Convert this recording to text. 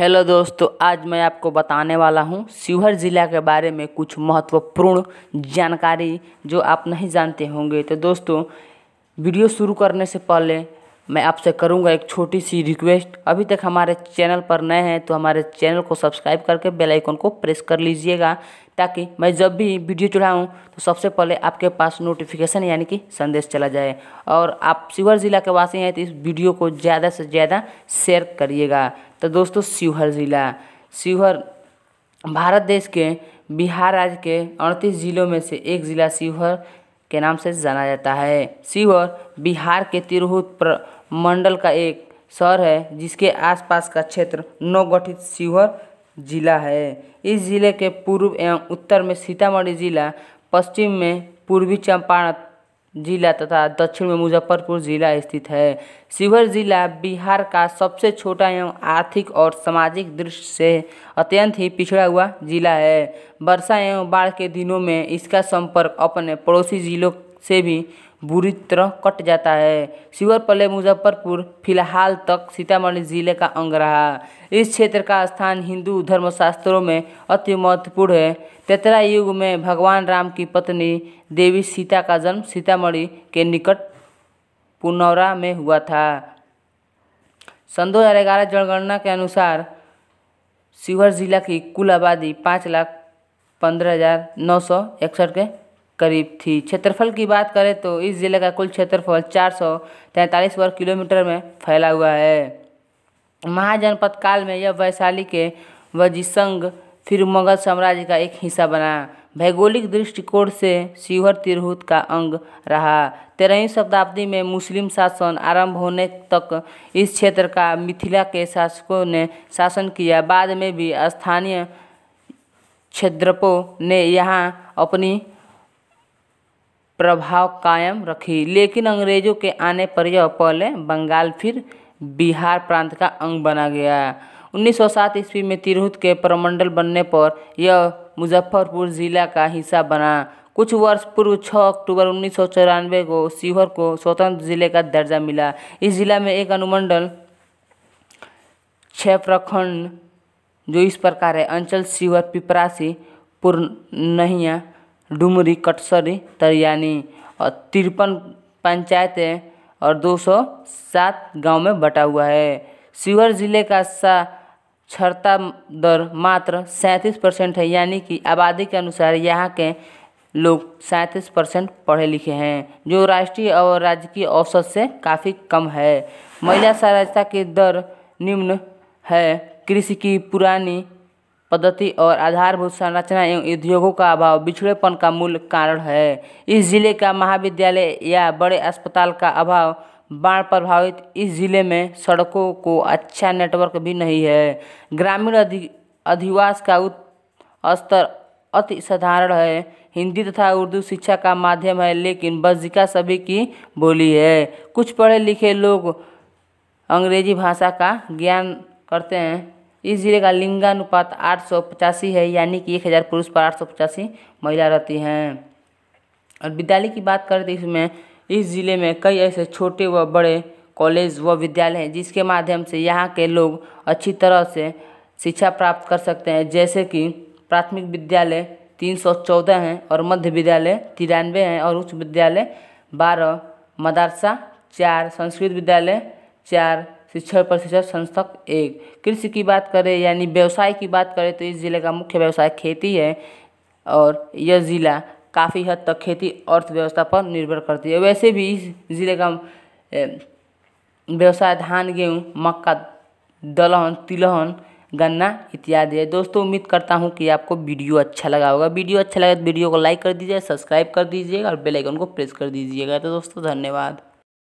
hello दोस्तों आज मैं आपको बताने वाला हूं शिवहर ज़िला के बारे में कुछ महत्वपूर्ण जानकारी जो आप नहीं जानते होंगे तो दोस्तों वीडियो शुरू करने से पहले मैं आपसे करूँगा एक छोटी सी रिक्वेस्ट अभी तक हमारे चैनल पर नए हैं तो हमारे चैनल को सब्सक्राइब करके बेल आइकन को प्रेस कर लीजिएगा ताकि मैं जब भी वीडियो चढ़ाऊँ तो सबसे पहले आपके पास नोटिफिकेशन यानी कि संदेश चला जाए और आप शिवहर ज़िला के वासी हैं तो इस वीडियो को ज़्यादा से ज़्यादा शेयर करिएगा तो दोस्तों शिवहर ज़िला शिवहर भारत देश के बिहार राज्य के अड़तीस ज़िलों में से एक ज़िला शिवहर के नाम से जाना जाता है शिवहर बिहार के तिरहुत प्रमंडल का एक शहर है जिसके आसपास का क्षेत्र नवगठित शिवहर जिला है इस जिले के पूर्व एवं उत्तर में सीतामढ़ी जिला पश्चिम में पूर्वी चंपारण जिला तथा दक्षिण में मुजफ्फरपुर जिला स्थित है शिवहर जिला बिहार का सबसे छोटा एवं आर्थिक और सामाजिक दृष्टि से अत्यंत ही पिछड़ा हुआ जिला है वर्षा एवं बाढ़ के दिनों में इसका संपर्क अपने पड़ोसी जिलों से भी बुरी तरह कट जाता है शिवर पले मुजफ्फरपुर फिलहाल तक सीतामढ़ी जिले का अंग रहा इस क्षेत्र का स्थान हिंदू धर्मशास्त्रों में अति महत्वपूर्ण है तेतरा युग में भगवान राम की पत्नी देवी सीता का जन्म सीतामढ़ी के निकट पुनौरा में हुआ था सन दो हज़ार ग्यारह जनगणना के अनुसार शिवहर जिला की कुल आबादी पाँच लाख पंद्रह हज़ार नौ सौ इकसठ के करीब थी क्षेत्रफल की बात करें तो इस ज़िले का कुल क्षेत्रफल चार सौ तैंतालीस वर्ग किलोमीटर में फैला हुआ है महाजनपद काल में यह वैशाली के वजिसंग फिर मुगल साम्राज्य का एक हिस्सा बना भौगोलिक दृष्टिकोण से शिवहर तिरहुत का अंग रहा तेरहवीं शताब्दी में मुस्लिम शासन आरंभ होने तक इस क्षेत्र का मिथिला के शासकों ने शासन किया बाद में भी स्थानीय क्षेत्रपों ने यहाँ अपनी प्रभाव कायम रखी लेकिन अंग्रेज़ों के आने पर यह पहले बंगाल फिर बिहार प्रांत का अंग बना गया 1907 ईस्वी में तिरहुत के प्रमंडल बनने पर यह मुजफ्फरपुर ज़िला का हिस्सा बना कुछ वर्ष पूर्व 6 अक्टूबर उन्नीस को शिवहर को स्वतंत्र जिले का दर्जा मिला इस जिला में एक अनुमंडल छः प्रखंड जो इस प्रकार है अंचल शिवहर पिपरासी पुरनहिया डुमरी कटसरी तर यानी तिरपन पंचायतें और 207 गांव में बटा हुआ है शिवहर जिले का साक्षरता दर मात्र सैंतीस परसेंट है यानी कि आबादी के अनुसार यहाँ के लोग सैंतीस परसेंट पढ़े लिखे हैं जो राष्ट्रीय और राज्य की औसत से काफ़ी कम है महिला साक्षरता की दर निम्न है कृषि की पुरानी पद्धति और आधारभूत संरचना एवं उद्योगों का अभाव बिछड़ेपन का मूल कारण है इस जिले का महाविद्यालय या बड़े अस्पताल का अभाव बाढ़ प्रभावित इस ज़िले में सड़कों को अच्छा नेटवर्क भी नहीं है ग्रामीण अधि अधिवास का स्तर अति साधारण है हिंदी तथा उर्दू शिक्षा का माध्यम है लेकिन बज्जिका सभी की बोली है कुछ पढ़े लिखे लोग अंग्रेजी भाषा का ज्ञान करते हैं इस जिले का लिंगानुपात आठ सौ पचासी है यानी कि एक हज़ार पुरुष पर आठ सौ पचासी महिला रहती हैं और विद्यालय की बात करें तो इसमें इस ज़िले में कई ऐसे छोटे व बड़े कॉलेज व विद्यालय हैं जिसके माध्यम से यहाँ के लोग अच्छी तरह से शिक्षा प्राप्त कर सकते हैं जैसे कि प्राथमिक विद्यालय तीन सौ चौदह हैं और मध्य विद्यालय तिरानवे हैं और उच्च विद्यालय बारह मदरसा चार संस्कृत विद्यालय चार शिक्षण प्रशिक्षण संस्थक एक कृषि की बात करें यानी व्यवसाय की बात करें तो इस ज़िले का मुख्य व्यवसाय खेती है और यह ज़िला काफ़ी हद तक खेती अर्थव्यवस्था पर निर्भर करती है वैसे भी इस ज़िले का व्यवसाय धान गेहूँ मक्का दलहन तिलहन गन्ना इत्यादि है दोस्तों उम्मीद करता हूँ कि आपको वीडियो अच्छा लगा होगा वीडियो अच्छा लगा तो वीडियो को लाइक कर दीजिए सब्सक्राइब कर दीजिएगा और बेल आइकन को प्रेस कर दीजिएगा तो दोस्तों धन्यवाद